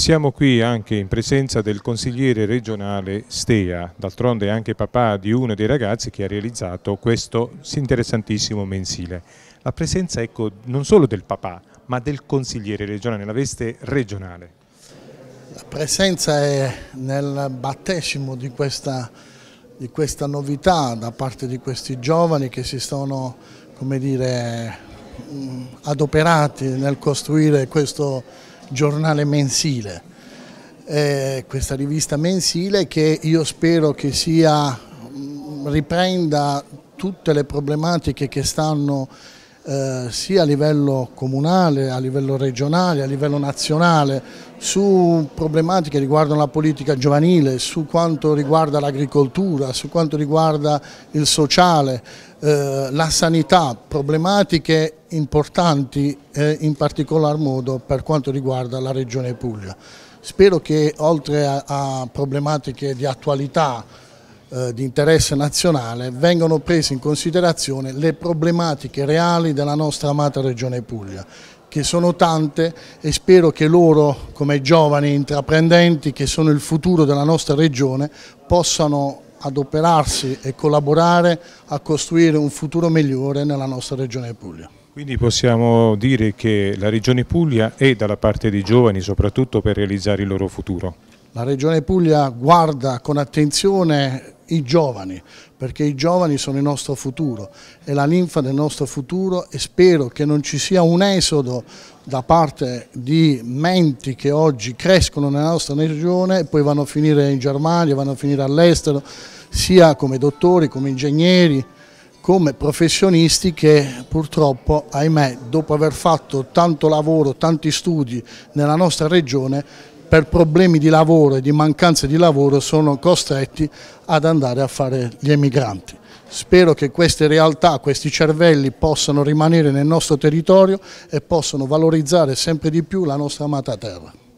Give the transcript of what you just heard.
Siamo qui anche in presenza del consigliere regionale Stea, d'altronde anche papà di uno dei ragazzi che ha realizzato questo interessantissimo mensile. La presenza ecco, non solo del papà, ma del consigliere regionale, nella veste regionale. La presenza è nel battesimo di questa, di questa novità da parte di questi giovani che si sono come dire, adoperati nel costruire questo giornale mensile. Eh, questa rivista mensile che io spero che sia, riprenda tutte le problematiche che stanno eh, sia a livello comunale, a livello regionale, a livello nazionale, su problematiche che riguardano la politica giovanile, su quanto riguarda l'agricoltura, su quanto riguarda il sociale, eh, la sanità, problematiche importanti eh, in particolar modo per quanto riguarda la regione Puglia. Spero che oltre a, a problematiche di attualità, eh, di interesse nazionale vengono prese in considerazione le problematiche reali della nostra amata regione Puglia che sono tante e spero che loro, come giovani intraprendenti che sono il futuro della nostra regione, possano adoperarsi e collaborare a costruire un futuro migliore nella nostra regione Puglia. Quindi possiamo dire che la regione Puglia è dalla parte dei giovani soprattutto per realizzare il loro futuro? La regione Puglia guarda con attenzione i giovani, perché i giovani sono il nostro futuro, è la linfa del nostro futuro e spero che non ci sia un esodo da parte di menti che oggi crescono nella nostra regione e poi vanno a finire in Germania, vanno a finire all'estero, sia come dottori, come ingegneri, come professionisti che purtroppo, ahimè, dopo aver fatto tanto lavoro, tanti studi nella nostra regione, per problemi di lavoro e di mancanza di lavoro sono costretti ad andare a fare gli emigranti. Spero che queste realtà, questi cervelli possano rimanere nel nostro territorio e possano valorizzare sempre di più la nostra amata terra.